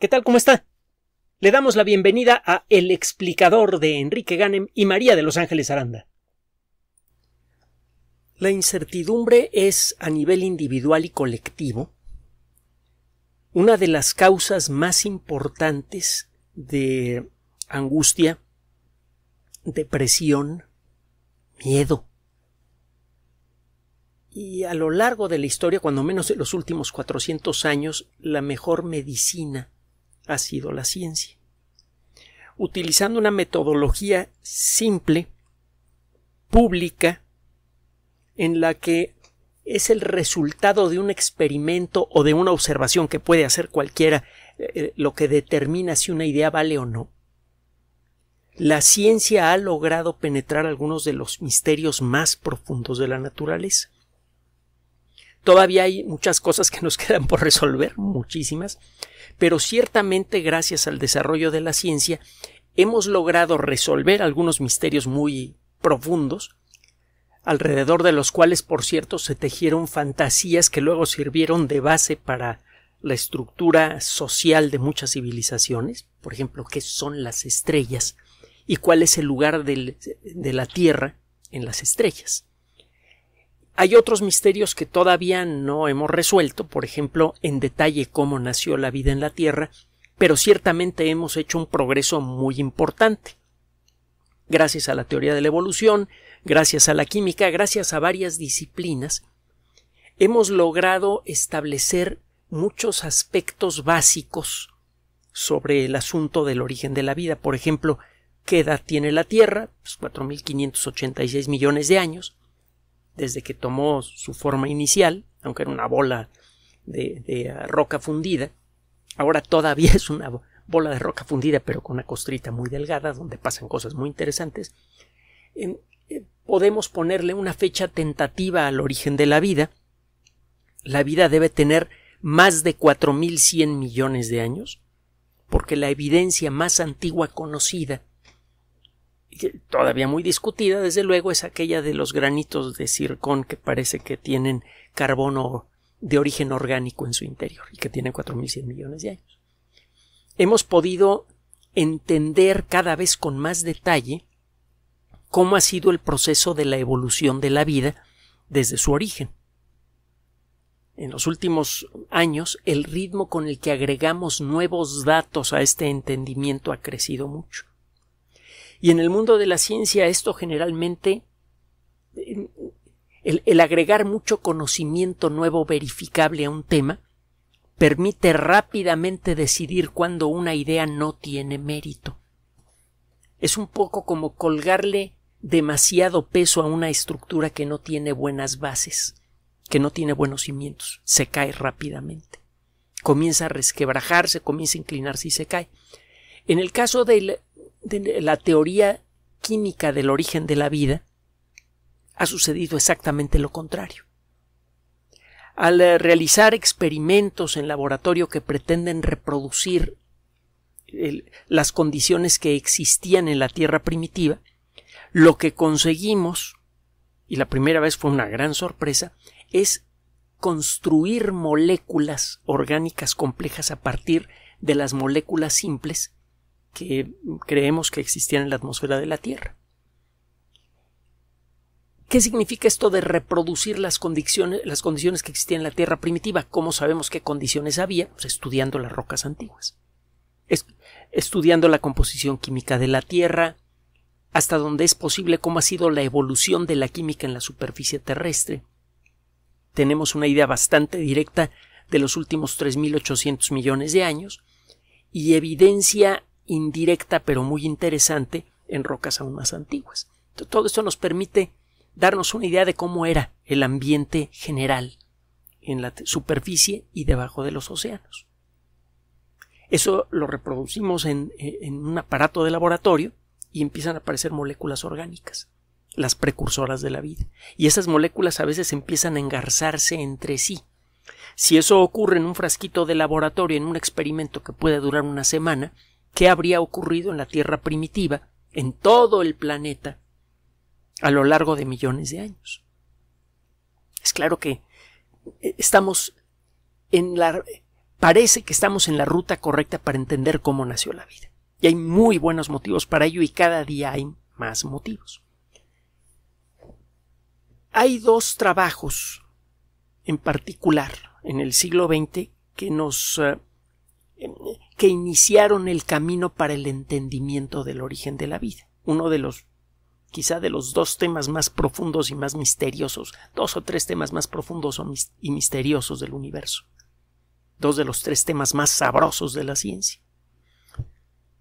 ¿Qué tal? ¿Cómo está? Le damos la bienvenida a El explicador de Enrique Ganem y María de Los Ángeles Aranda. La incertidumbre es, a nivel individual y colectivo, una de las causas más importantes de angustia, depresión, miedo. Y a lo largo de la historia, cuando menos de los últimos 400 años, la mejor medicina ha sido la ciencia. Utilizando una metodología simple, pública, en la que es el resultado de un experimento o de una observación que puede hacer cualquiera eh, eh, lo que determina si una idea vale o no. La ciencia ha logrado penetrar algunos de los misterios más profundos de la naturaleza. Todavía hay muchas cosas que nos quedan por resolver, muchísimas, pero ciertamente gracias al desarrollo de la ciencia hemos logrado resolver algunos misterios muy profundos, alrededor de los cuales, por cierto, se tejieron fantasías que luego sirvieron de base para la estructura social de muchas civilizaciones, por ejemplo, qué son las estrellas y cuál es el lugar de la Tierra en las estrellas. Hay otros misterios que todavía no hemos resuelto, por ejemplo, en detalle cómo nació la vida en la Tierra, pero ciertamente hemos hecho un progreso muy importante. Gracias a la teoría de la evolución, gracias a la química, gracias a varias disciplinas, hemos logrado establecer muchos aspectos básicos sobre el asunto del origen de la vida. Por ejemplo, ¿qué edad tiene la Tierra? Pues 4.586 millones de años desde que tomó su forma inicial, aunque era una bola de, ah, roca fundida, ahora todavía es una bola de roca fundida, pero con una costrita muy delgada, donde pasan cosas muy interesantes, eh, podemos ponerle una fecha tentativa al origen de la vida. La vida debe tener más de 4.100 millones de años, porque la evidencia más antigua conocida todavía muy discutida, desde luego, es aquella de los granitos de circón que parece que tienen carbono de origen orgánico en su interior y que tiene 4.100 millones de años. Hemos podido entender cada vez con más detalle cómo ha sido el proceso de la evolución de la vida desde su origen. En los últimos años, el ritmo con el que agregamos nuevos datos a este entendimiento ha crecido mucho. Y en el mundo de la ciencia esto generalmente el, agregar mucho conocimiento nuevo verificable a un tema permite rápidamente decidir cuando una idea no tiene mérito. Es un poco como colgarle demasiado peso a una estructura que no tiene buenas bases, que no tiene buenos cimientos, se cae rápidamente. Comienza a resquebrajarse, comienza a inclinarse y se cae. En el caso del, la teoría química del origen de la vida, ha sucedido exactamente lo contrario. Al realizar experimentos en laboratorio que pretenden reproducir las condiciones que existían en la Tierra primitiva, lo que conseguimos, y la primera vez fue una gran sorpresa, es construir moléculas orgánicas complejas a partir de las moléculas simples que creemos que existían en la atmósfera de la Tierra. ¿Qué significa esto de reproducir las condiciones, las condiciones que existían en la Tierra primitiva? ¿Cómo sabemos qué condiciones había? Pues estudiando las rocas antiguas, estudiando la composición química de la Tierra, hasta donde es posible cómo ha sido la evolución de la química en la superficie terrestre. Tenemos una idea bastante directa de los últimos 3.800 millones de años y evidencia indirecta pero muy interesante en rocas aún más antiguas. todo esto nos permite darnos una idea de cómo era el ambiente general en la superficie y debajo de los océanos. Eso lo reproducimos en, en, un aparato de laboratorio y empiezan a aparecer moléculas orgánicas, las precursoras de la vida. Y esas moléculas a veces empiezan a engarzarse entre sí. Si eso ocurre en un frasquito de laboratorio, en un experimento que puede durar una semana, qué habría ocurrido en la Tierra primitiva, en todo el planeta, a lo largo de millones de años. Es claro que eh, estamos en la parece que estamos en la ruta correcta para entender cómo nació la vida. Y hay muy buenos motivos para ello y cada día hay más motivos. Hay dos trabajos en particular en el siglo XX que nos eh, que iniciaron el camino para el entendimiento del origen de la vida. Uno de los quizá de los dos temas más profundos y más misteriosos, dos o tres temas más profundos y misteriosos del universo, dos de los tres temas más sabrosos de la ciencia.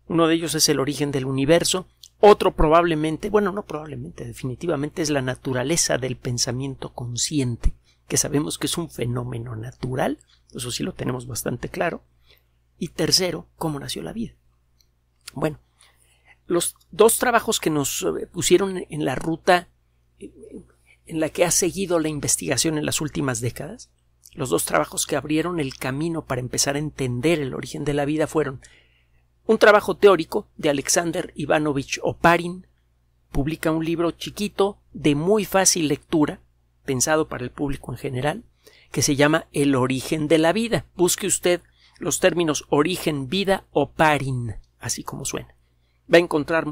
Uno de ellos es el origen del universo, otro probablemente, bueno, no probablemente, definitivamente es la naturaleza del pensamiento consciente, que sabemos que es un fenómeno natural, eso sí lo tenemos bastante claro, y tercero, cómo nació la vida. Bueno, los dos trabajos que nos eh, pusieron en la ruta eh, en la que ha seguido la investigación en las últimas décadas, los dos trabajos que abrieron el camino para empezar a entender el origen de la vida fueron un trabajo teórico de Alexander Ivanovich Oparin, publica un libro chiquito de muy fácil lectura, pensado para el público en general, que se llama El origen de la vida. Busque usted los términos origen, vida o parin, así como suena. Va a encontrar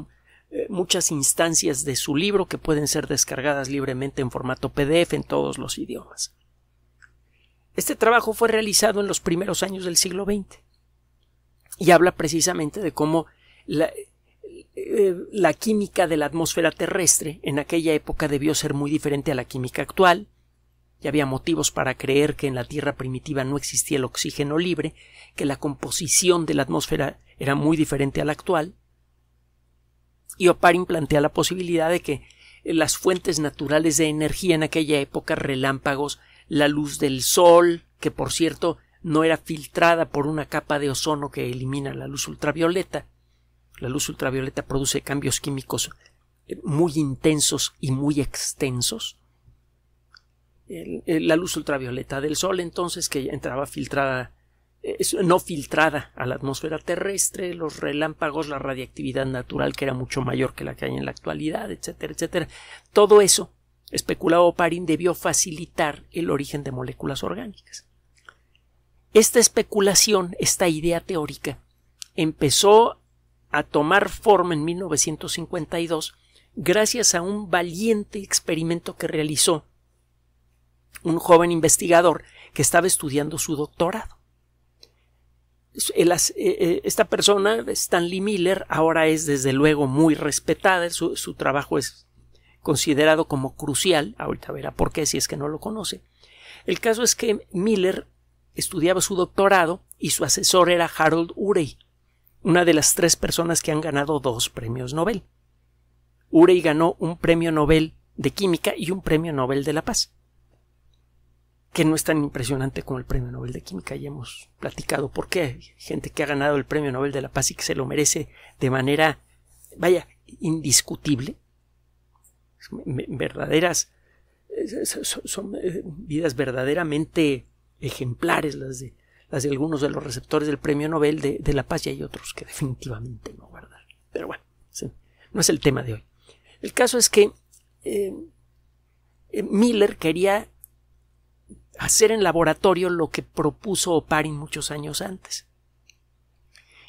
eh, muchas instancias de su libro que pueden ser descargadas libremente en formato PDF en todos los idiomas. Este trabajo fue realizado en los primeros años del siglo XX y habla precisamente de cómo eh, eh, la química de la atmósfera terrestre en aquella época debió ser muy diferente a la química actual, ya había motivos para creer que en la Tierra primitiva no existía el oxígeno libre, que la composición de la atmósfera era muy diferente a la actual, y Oparin plantea la posibilidad de que las fuentes naturales de energía en aquella época, relámpagos, la luz del sol, que por cierto no era filtrada por una capa de ozono que elimina la luz ultravioleta. La luz ultravioleta produce cambios químicos muy intensos y muy extensos. Eh, la luz ultravioleta del sol entonces que entraba filtrada eh, no filtrada a la atmósfera terrestre, los relámpagos, la radiactividad natural que era mucho mayor que la que hay en la actualidad, etcétera, etcétera. Todo eso, especulado Parin, debió facilitar el origen de moléculas orgánicas. Esta especulación, esta idea teórica, empezó a tomar forma en 1952 gracias a un valiente experimento que realizó un joven investigador que estaba estudiando su doctorado. Eh, eh, esta persona, Stanley Miller, ahora es desde luego muy respetada, su, trabajo es considerado como crucial, ahorita verá por qué si es que no lo conoce. El caso es que Miller estudiaba su doctorado y su asesor era Harold Urey, una de las tres personas que han ganado dos premios Nobel. Urey ganó un premio Nobel de Química y un premio Nobel de la Paz que no es tan impresionante como el Premio Nobel de Química. Ya hemos platicado por qué hay gente que ha ganado el Premio Nobel de la Paz y que se lo merece de manera, vaya, indiscutible. Eh, verdaderas, eh, son, eh, vidas verdaderamente ejemplares las de, las de algunos de los receptores del Premio Nobel de, la Paz y hay otros que definitivamente no, guardan. Pero bueno, no es el tema de hoy. El caso es que Miller quería hacer en laboratorio lo que propuso Oparin muchos años antes.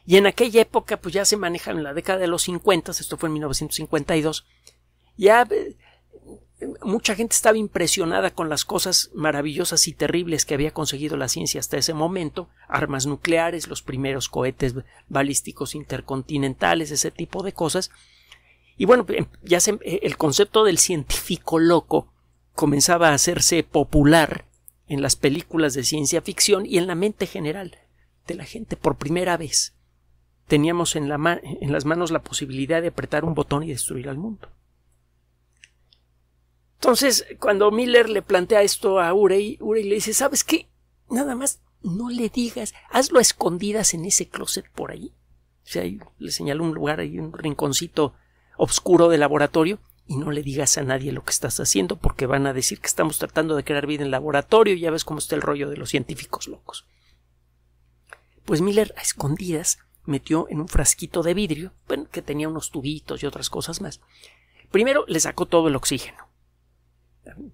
Y en aquella época, pues ya se maneja en la década de los 50, esto fue en 1952, ya eh, mucha gente estaba impresionada con las cosas maravillosas y terribles que había conseguido la ciencia hasta ese momento, armas nucleares, los primeros cohetes balísticos intercontinentales, ese tipo de cosas. Y bueno, em, ya eh, el concepto del científico loco comenzaba a hacerse popular en las películas de ciencia ficción y en la mente general de la gente por primera vez. Teníamos en, las manos la posibilidad de apretar un botón y destruir al mundo. Entonces, cuando Miller le plantea esto a Urey, Urey le dice, ¿sabes qué? Nada más no le digas, hazlo a escondidas en ese closet por ahí. O le señaló un lugar, ahí un rinconcito oscuro de laboratorio, y no le digas a nadie lo que estás haciendo porque van a decir que estamos tratando de crear vida en laboratorio y ya ves cómo está el rollo de los científicos locos. Pues Miller a escondidas metió en un frasquito de vidrio, bueno, que tenía unos tubitos y otras cosas más. Primero le sacó todo el oxígeno.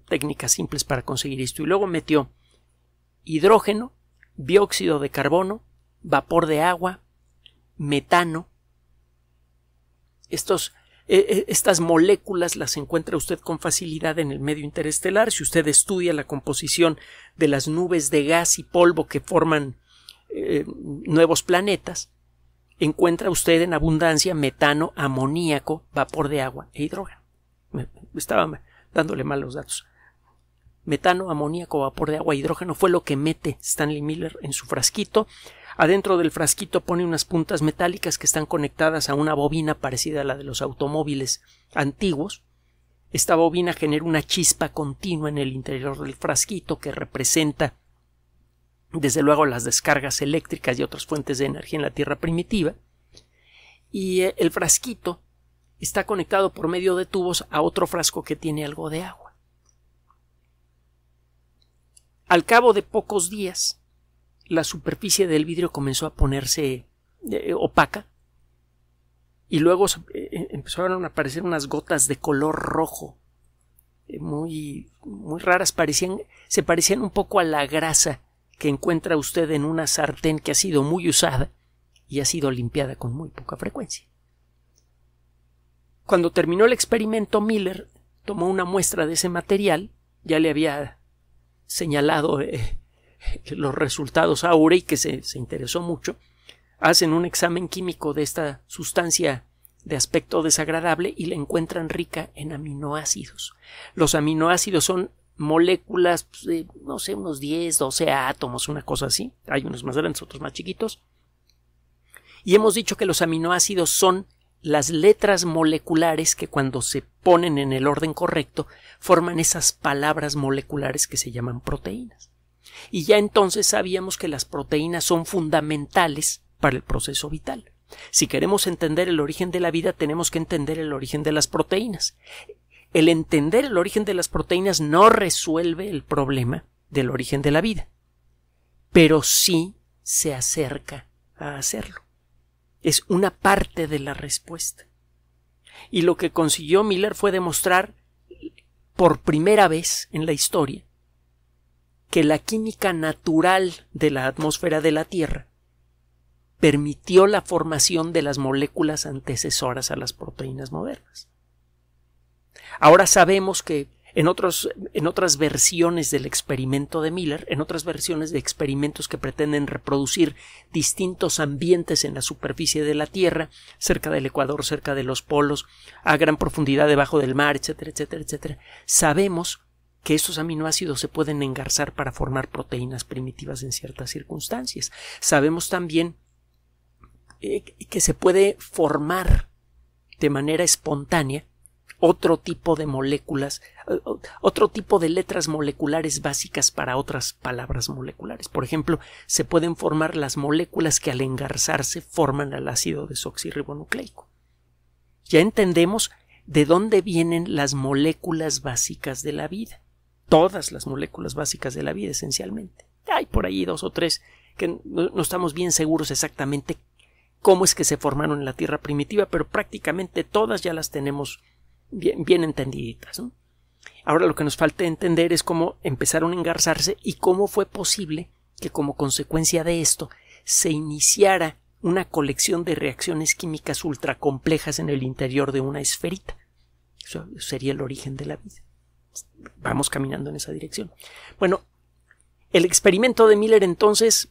Técnicas simples para conseguir esto. Y luego metió hidrógeno, dióxido de carbono, vapor de agua, metano. Estos eh, eh, estas moléculas las encuentra usted con facilidad en el medio interestelar. Si usted estudia la composición de las nubes de gas y polvo que forman eh, nuevos planetas, encuentra usted en abundancia metano, amoníaco, vapor de agua e hidrógeno. Estaba dándole mal los datos. Metano, amoníaco, vapor de agua, e hidrógeno fue lo que mete Stanley Miller en su frasquito. Adentro del frasquito pone unas puntas metálicas que están conectadas a una bobina parecida a la de los automóviles antiguos. Esta bobina genera una chispa continua en el interior del frasquito que representa desde luego las descargas eléctricas y otras fuentes de energía en la Tierra primitiva. Y eh, el frasquito está conectado por medio de tubos a otro frasco que tiene algo de agua. Al cabo de pocos días, la superficie del vidrio comenzó a ponerse eh, opaca y luego eh, eh, empezaron a aparecer unas gotas de color rojo muy muy raras parecían se parecían un poco a la grasa que encuentra usted en una sartén que ha sido muy usada y ha sido limpiada con muy poca frecuencia. Cuando terminó el experimento, Miller tomó una muestra de ese material, ya le había señalado los resultados a y que se, se interesó mucho, hacen un examen químico de esta sustancia de aspecto desagradable y la encuentran rica en aminoácidos. Los aminoácidos son moléculas, pues, de, no sé, unos 10, 12 átomos, una cosa así. Hay unos más grandes, otros más chiquitos. Y hemos dicho que los aminoácidos son las letras moleculares que cuando se ponen en el orden correcto forman esas palabras moleculares que se llaman proteínas y ya entonces sabíamos que las proteínas son fundamentales para el proceso vital. Si queremos entender el origen de la vida, tenemos que entender el origen de las proteínas. El entender el origen de las proteínas no resuelve el problema del origen de la vida, pero sí se acerca a hacerlo. Es una parte de la respuesta. Y lo que consiguió Miller fue demostrar por primera vez en la historia que la química natural de la atmósfera de la Tierra permitió la formación de las moléculas antecesoras a las proteínas modernas. Ahora sabemos que en, otros, en otras versiones del experimento de Miller, en otras versiones de experimentos que pretenden reproducir distintos ambientes en la superficie de la Tierra, cerca del Ecuador, cerca de los polos, a gran profundidad debajo del mar, etcétera, etcétera, etcétera, sabemos que esos aminoácidos se pueden engarzar para formar proteínas primitivas en ciertas circunstancias. Sabemos también eh, que se puede formar de manera espontánea otro tipo de moléculas, otro tipo de letras moleculares básicas para otras palabras moleculares. Por ejemplo, se pueden formar las moléculas que al engarzarse forman el ácido desoxirribonucleico. Ya entendemos de dónde vienen las moléculas básicas de la vida todas las moléculas básicas de la vida esencialmente. Hay por ahí dos o tres que no, estamos bien seguros exactamente cómo es que se formaron en la Tierra primitiva, pero prácticamente todas ya las tenemos bien, bien entendiditas. Ahora lo que nos falta entender es cómo empezaron a engarzarse y cómo fue posible que como consecuencia de esto se iniciara una colección de reacciones químicas ultracomplejas en el interior de una esferita. Eso sería el origen de la vida vamos caminando en esa dirección. Bueno, el experimento de Miller entonces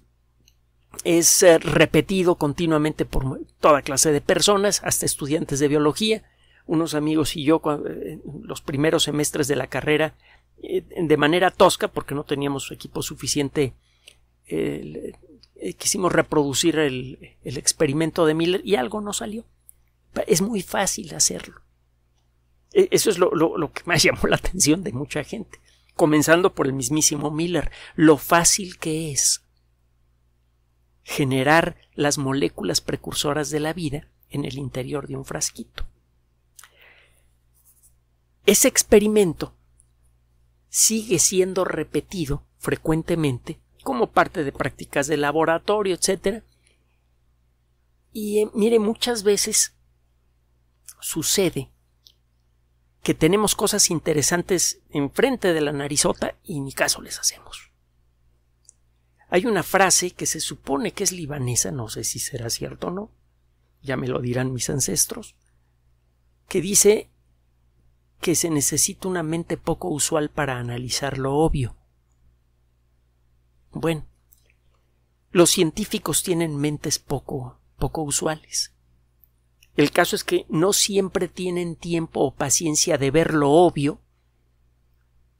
es eh, repetido continuamente por toda clase de personas, hasta estudiantes de biología. Unos amigos y yo, eh, los primeros semestres de la carrera, eh, de manera tosca, porque no teníamos equipo suficiente, quisimos reproducir el experimento de Miller y algo no salió. Es muy fácil hacerlo. E, eso es lo, que más llamó la atención de mucha gente, comenzando por el mismísimo Miller, lo fácil que es generar las moléculas precursoras de la vida en el interior de un frasquito. Ese experimento sigue siendo repetido frecuentemente como parte de prácticas de laboratorio, etc. Y eh, mire, muchas veces sucede que tenemos cosas interesantes enfrente de la narizota y ni caso les hacemos. Hay una frase que se supone que es libanesa, no sé si será cierto o no, ya me lo dirán mis ancestros, que dice que se necesita una mente poco usual para analizar lo obvio. Bueno, los científicos tienen mentes poco, poco usuales. El caso es que no siempre tienen tiempo o paciencia de ver lo obvio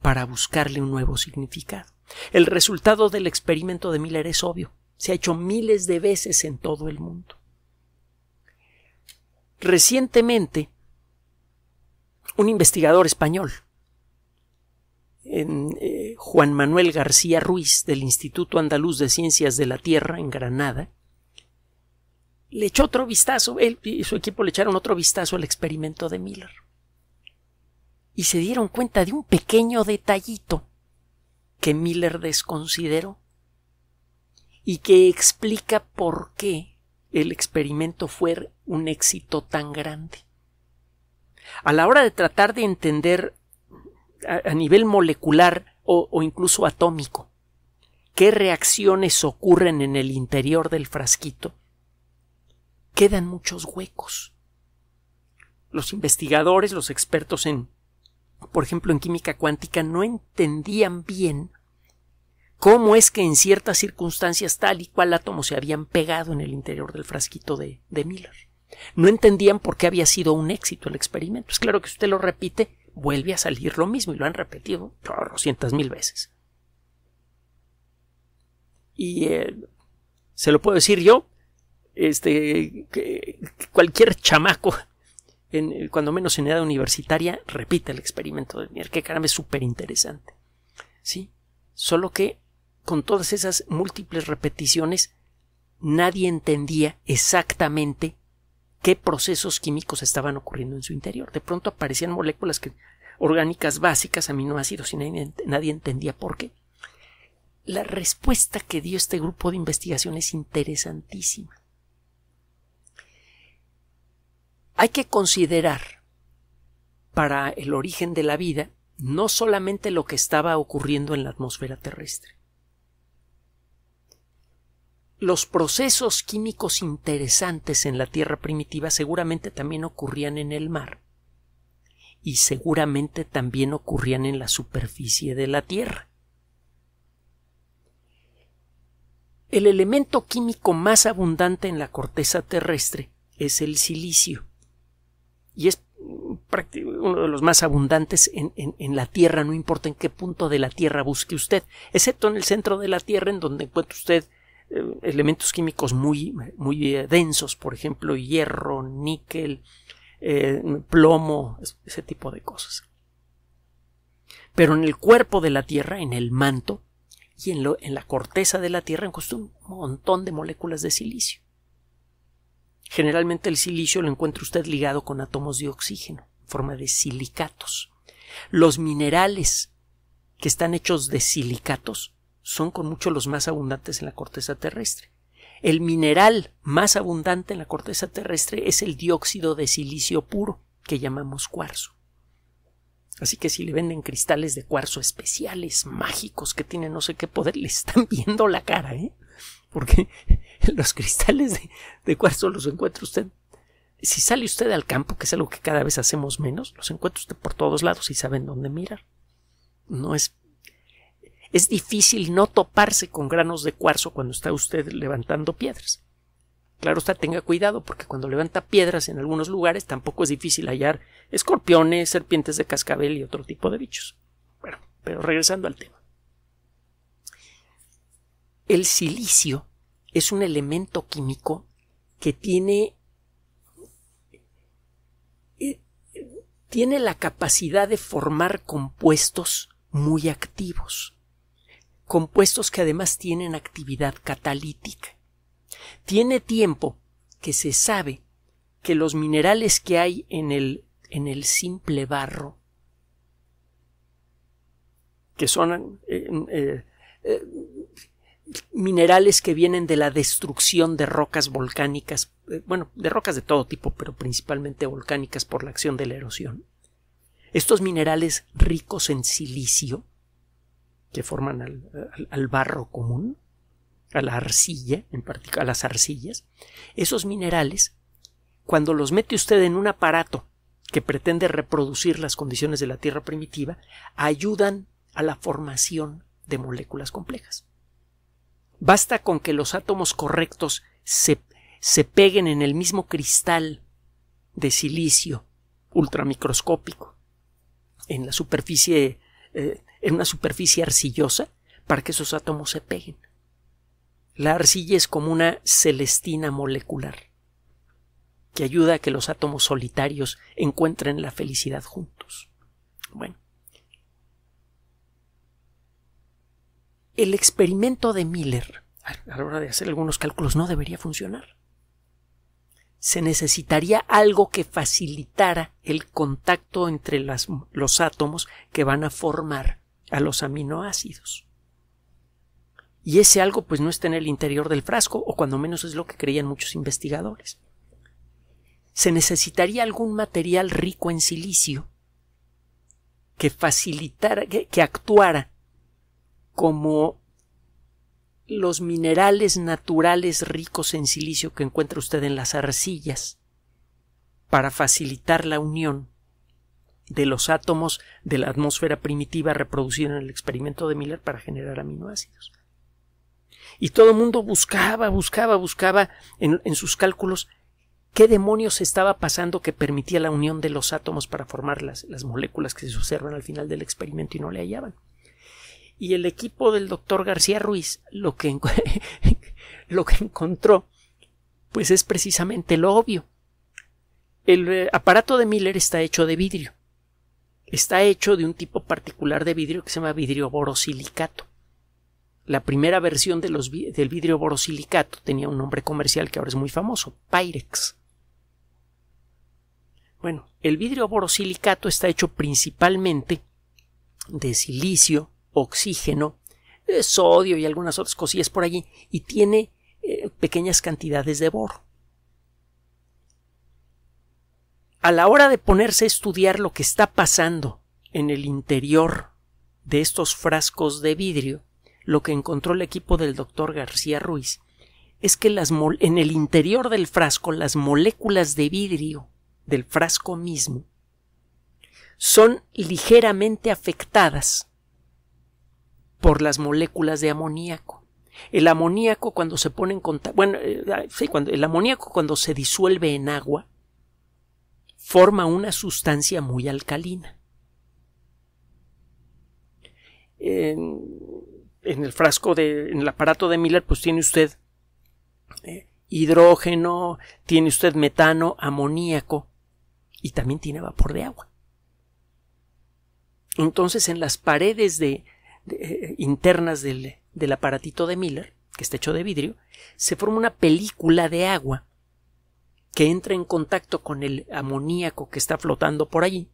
para buscarle un nuevo significado. El resultado del experimento de Miller es obvio. Se ha hecho miles de veces en todo el mundo. Recientemente, un investigador español, en, eh, Juan Manuel García Ruiz, del Instituto Andaluz de Ciencias de la Tierra, en Granada, le echó otro vistazo, él y su equipo le echaron otro vistazo al experimento de Miller. Y se dieron cuenta de un pequeño detallito que Miller desconsideró y que explica por qué el experimento fue un éxito tan grande. A la hora de tratar de entender a, nivel molecular o incluso atómico qué reacciones ocurren en el interior del frasquito, quedan muchos huecos. Los investigadores, los expertos en, por ejemplo, en química cuántica, no entendían bien cómo es que en ciertas circunstancias tal y cual átomo se habían pegado en el interior del frasquito de, Miller. No entendían por qué había sido un éxito el experimento. Es claro que si usted lo repite, vuelve a salir lo mismo y lo han repetido cientos mil veces. Y eh, se lo puedo decir yo, este, cualquier chamaco, cuando menos en edad universitaria, repite el experimento de Mier, que caramba es súper interesante. ¿Sí? Solo que con todas esas múltiples repeticiones, nadie entendía exactamente qué procesos químicos estaban ocurriendo en su interior. De pronto aparecían moléculas que, orgánicas básicas, aminoácidos, y nadie entendía por qué. La respuesta que dio este grupo de investigación es interesantísima Hay que considerar para el origen de la vida no solamente lo que estaba ocurriendo en la atmósfera terrestre. Los procesos químicos interesantes en la Tierra primitiva seguramente también ocurrían en el mar y seguramente también ocurrían en la superficie de la Tierra. El elemento químico más abundante en la corteza terrestre es el silicio y es uno de los más abundantes en, la Tierra, no importa en qué punto de la Tierra busque usted, excepto en el centro de la Tierra, en donde encuentra usted eh, elementos químicos muy, muy eh, densos, por ejemplo, hierro, níquel, eh, plomo, ese tipo de cosas. Pero en el cuerpo de la Tierra, en el manto y en, lo, en la corteza de la Tierra, encuentra un montón de moléculas de silicio. Generalmente el silicio lo encuentra usted ligado con átomos de oxígeno, en forma de silicatos. Los minerales que están hechos de silicatos son con mucho los más abundantes en la corteza terrestre. El mineral más abundante en la corteza terrestre es el dióxido de silicio puro, que llamamos cuarzo. Así que si le venden cristales de cuarzo especiales, mágicos, que tienen no sé qué poder, le están viendo la cara, ¿eh? Porque los cristales de, cuarzo los encuentra usted. Si sale usted al campo, que es algo que cada vez hacemos menos, los encuentra usted por todos lados y saben dónde mirar. No es. Es difícil no toparse con granos de cuarzo cuando está usted levantando piedras. Claro usted tenga cuidado, porque cuando levanta piedras en algunos lugares tampoco es difícil hallar escorpiones, serpientes de cascabel y otro tipo de bichos. Bueno, pero regresando al tema. El silicio es un elemento químico que tiene eh, tiene la capacidad de formar compuestos muy activos, compuestos que además tienen actividad catalítica. Tiene tiempo que se sabe que los minerales que hay en el, en el simple barro, que son eh, eh, minerales que vienen de la destrucción de rocas volcánicas, eh, bueno, de rocas de todo tipo, pero principalmente volcánicas por la acción de la erosión. Estos minerales ricos en silicio, que forman al, barro común, a la arcilla, en particular a las arcillas, esos minerales, cuando los mete usted en un aparato que pretende reproducir las condiciones de la Tierra primitiva, ayudan a la formación de moléculas complejas. Basta con que los átomos correctos se, peguen en el mismo cristal de silicio ultramicroscópico en la superficie eh, en una superficie arcillosa para que esos átomos se peguen. La arcilla es como una celestina molecular que ayuda a que los átomos solitarios encuentren la felicidad juntos. Bueno, el experimento de Miller, a la hora de hacer algunos cálculos, no debería funcionar. Se necesitaría algo que facilitara el contacto entre los átomos que van a formar a los aminoácidos. Y ese algo pues no está en el interior del frasco, o cuando menos es lo que creían muchos investigadores. Se necesitaría algún material rico en silicio que facilitara, que actuara como los minerales naturales ricos en silicio que encuentra usted en las arcillas para facilitar la unión de los átomos de la atmósfera primitiva reproducida en el experimento de Miller para generar aminoácidos. Y todo el mundo buscaba, buscaba, buscaba en, sus cálculos qué demonios estaba pasando que permitía la unión de los átomos para formar las, las moléculas que se observan al final del experimento y no le hallaban y el equipo del doctor García Ruiz lo que, lo que encontró pues es precisamente lo obvio. El eh, aparato de Miller está hecho de vidrio. Está hecho de un tipo particular de vidrio que se llama vidrio borosilicato. La primera versión de los, del vidrio borosilicato tenía un nombre comercial que ahora es muy famoso, Pyrex. Bueno, el vidrio borosilicato está hecho principalmente de silicio, oxígeno, eh, sodio y algunas otras cosillas por allí, y tiene eh, pequeñas cantidades de boro. A la hora de ponerse a estudiar lo que está pasando en el interior de estos frascos de vidrio, lo que encontró el equipo del doctor García Ruiz es que en el interior del frasco las moléculas de vidrio del frasco mismo son ligeramente afectadas por las moléculas de amoníaco. El amoníaco cuando se pone en contacto, bueno, eh, cuando, el amoníaco cuando se disuelve en agua forma una sustancia muy alcalina. En, el frasco de, en el aparato de Miller, pues tiene usted eh, hidrógeno, tiene usted metano, amoníaco y también tiene vapor de agua. Entonces, en las paredes de, eh, eh, internas del, aparatito de Miller, que está hecho de vidrio, se forma una película de agua que entra en contacto con el amoníaco que está flotando por allí.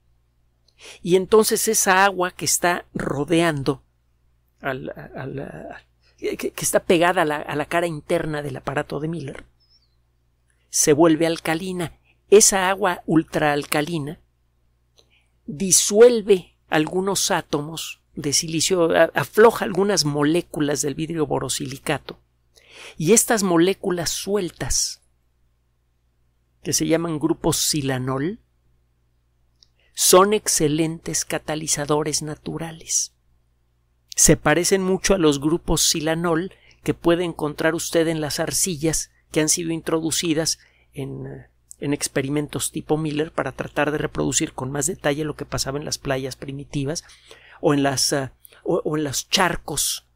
Y entonces esa agua que está rodeando, al, eh, que, está pegada a la, a la cara interna del aparato de Miller, se vuelve alcalina. Esa agua ultraalcalina disuelve algunos átomos de silicio afloja algunas moléculas del vidrio borosilicato. Y estas moléculas sueltas, que se llaman grupos silanol, son excelentes catalizadores naturales. Se parecen mucho a los grupos silanol que puede encontrar usted en las arcillas que han sido introducidas en, eh, en experimentos tipo Miller para tratar de reproducir con más detalle lo que pasaba en las playas primitivas o en las ah, o, en los charcos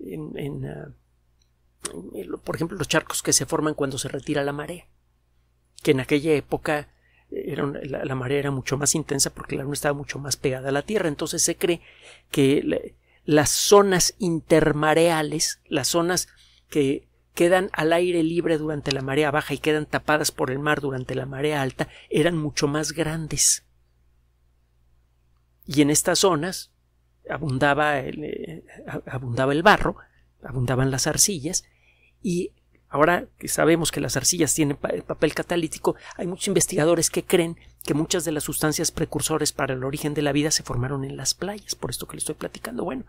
ah, por ejemplo los charcos que se forman cuando se retira la marea que en aquella época era la, marea era mucho más intensa porque la luna estaba mucho más pegada a la tierra entonces se cree que las zonas intermareales las zonas que quedan al aire libre durante la marea baja y quedan tapadas por el mar durante la marea alta eran mucho más grandes y en estas zonas abundaba el, eh, abundaba el barro, abundaban las arcillas y ahora que sabemos que las arcillas tienen papel catalítico, hay muchos investigadores que creen que muchas de las sustancias precursores para el origen de la vida se formaron en las playas, por esto que le estoy platicando. Bueno,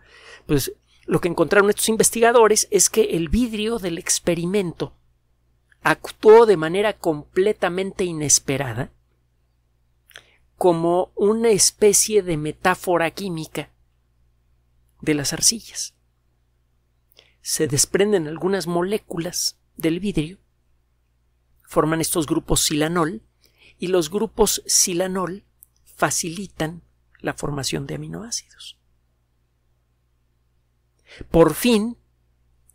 pues lo que encontraron estos investigadores es que el vidrio del experimento actuó de manera completamente inesperada como una especie de metáfora química de las arcillas. Se desprenden algunas moléculas del vidrio, forman estos grupos silanol, y los grupos silanol facilitan la formación de aminoácidos. Por fin,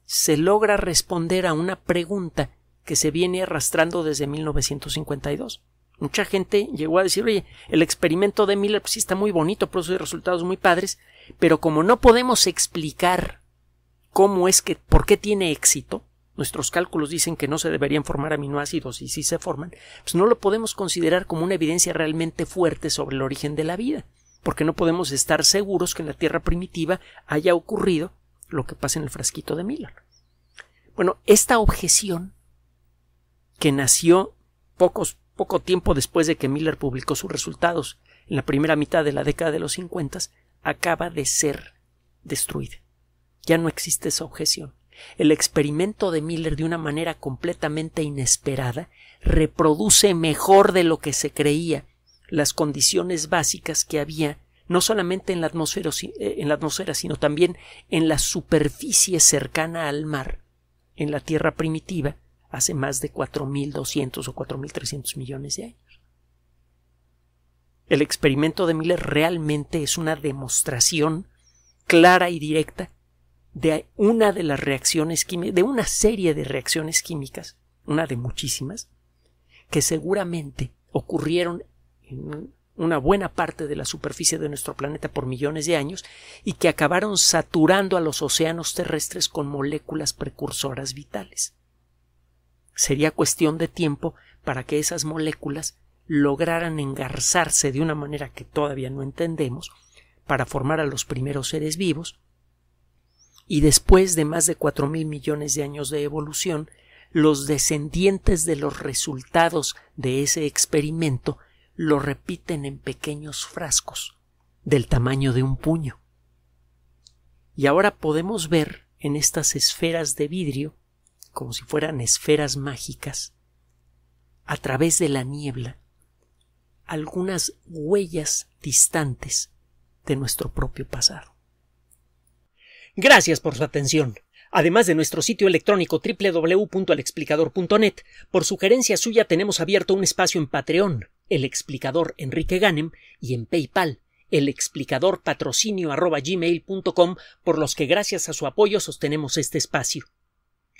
se logra responder a una pregunta que se viene arrastrando desde 1952. Mucha gente llegó a decir, oye, el experimento de Miller pues sí está muy bonito, produce resultados muy padres, pero como no podemos explicar cómo es que, por qué tiene éxito, nuestros cálculos dicen que no se deberían formar aminoácidos y si se forman, pues no lo podemos considerar como una evidencia realmente fuerte sobre el origen de la vida, porque no podemos estar seguros que en la Tierra primitiva haya ocurrido lo que pasa en el frasquito de Miller. Bueno, esta objeción que nació pocos poco tiempo después de que Miller publicó sus resultados, en la primera mitad de la década de los 50, acaba de ser destruida. Ya no existe esa objeción. El experimento de Miller, de una manera completamente inesperada, reproduce mejor de lo que se creía las condiciones básicas que había no solamente en la eh, atmósfera, sino también en la superficie cercana al mar, en la tierra primitiva, hace más de 4.200 o 4.300 millones de años. El experimento de Miller realmente es una demostración clara y directa de una de las reacciones de una serie de reacciones químicas, una de muchísimas, que seguramente ocurrieron en una buena parte de la superficie de nuestro planeta por millones de años y que acabaron saturando a los océanos terrestres con moléculas precursoras vitales sería cuestión de tiempo para que esas moléculas lograran engarzarse de una manera que todavía no entendemos para formar a los primeros seres vivos y después de más de cuatro mil millones de años de evolución, los descendientes de los resultados de ese experimento lo repiten en pequeños frascos del tamaño de un puño. Y ahora podemos ver en estas esferas de vidrio como si fueran esferas mágicas, a través de la niebla, algunas huellas distantes de nuestro propio pasado. Gracias por su atención. Además de nuestro sitio electrónico www.alexplicador.net, por sugerencia suya tenemos abierto un espacio en Patreon, el explicador Enrique Ganem, y en PayPal, el explicador patrocinio por los que gracias a su apoyo sostenemos este espacio.